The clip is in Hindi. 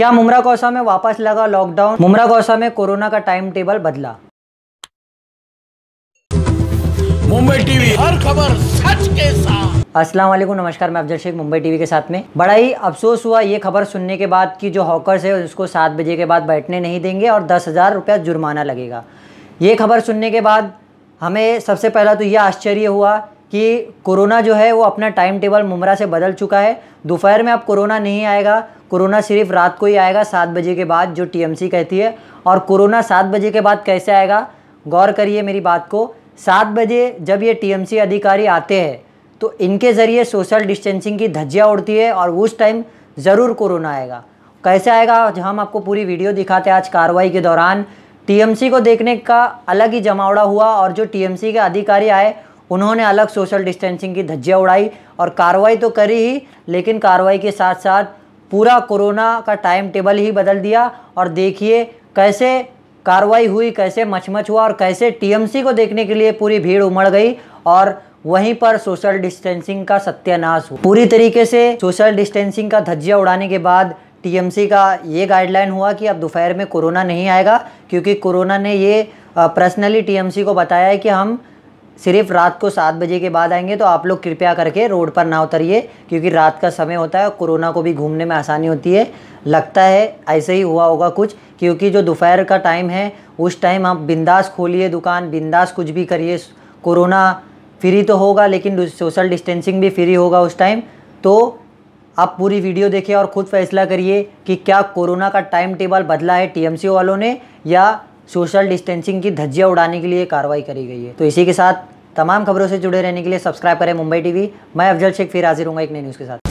क्या मुमरा कौसा में वापस लगा लॉकडाउन मुमरा कौसा में कोरोना का टाइम टेबल बदला मुंबई टीवी हर खबर सच के साथ अस्सलाम वालेकुम नमस्कार मैं अफजल शेख मुंबई टीवी के साथ में बड़ा ही अफसोस हुआ ये खबर सुनने के बाद कि जो हॉकर्स है उसको सात बजे के बाद बैठने नहीं देंगे और दस हज़ार रुपया जुर्माना लगेगा ये खबर सुनने के बाद हमें सबसे पहला तो ये आश्चर्य हुआ कि कोरोना जो है वो अपना टाइम टेबल मुमरा से बदल चुका है दोपहर में अब कोरोना नहीं आएगा कोरोना सिर्फ रात को ही आएगा सात बजे के बाद जो टीएमसी कहती है और कोरोना सात बजे के बाद कैसे आएगा गौर करिए मेरी बात को सात बजे जब ये टीएमसी अधिकारी आते हैं तो इनके ज़रिए सोशल डिस्टेंसिंग की धज्जियाँ उड़ती है और उस टाइम ज़रूर कोरोना आएगा कैसे आएगा हम आपको पूरी वीडियो दिखाते हैं आज कार्रवाई के दौरान टीएमसी को देखने का अलग ही जमावड़ा हुआ और जो टीएमसी के अधिकारी आए उन्होंने अलग सोशल डिस्टेंसिंग की धज्जियाँ उड़ाई और कार्रवाई तो करी ही लेकिन कार्रवाई के साथ साथ पूरा कोरोना का टाइम टेबल ही बदल दिया और देखिए कैसे कार्रवाई हुई कैसे मचमच हुआ और कैसे टीएमसी को देखने के लिए पूरी भीड़ उमड़ गई और वहीं पर सोशल डिस्टेंसिंग का सत्यानाश हुआ पूरी तरीके से सोशल डिस्टेंसिंग का धज्जिया उड़ाने के बाद टीएमसी का ये गाइडलाइन हुआ कि अब दोपहर में कोरोना नहीं आएगा क्योंकि कोरोना ने ये पर्सनली टीएमसी को बताया है कि हम सिर्फ रात को सात बजे के बाद आएंगे तो आप लोग कृपया करके रोड पर ना उतरिए क्योंकि रात का समय होता है और कोरोना को भी घूमने में आसानी होती है लगता है ऐसे ही हुआ होगा कुछ क्योंकि जो दोपहर का टाइम है उस टाइम आप बिंदास खोलिए दुकान बिंदास कुछ भी करिए कोरोना फ्री तो होगा लेकिन सोशल डिस्टेंसिंग भी फ्री होगा उस टाइम तो आप पूरी वीडियो देखिए और ख़ुद फैसला करिए कि क्या कोरोना का टाइम टेबल बदला है टीएमसी वालों ने या सोशल डिस्टेंसिंग की धज्जिया उड़ाने के लिए कार्रवाई करी गई है तो इसी के साथ तमाम खबरों से जुड़े रहने के लिए सब्सक्राइब करें मुंबई टीवी मैं अफजल शेख फिर हाजिर हूँ एक नई न्यूज़ के साथ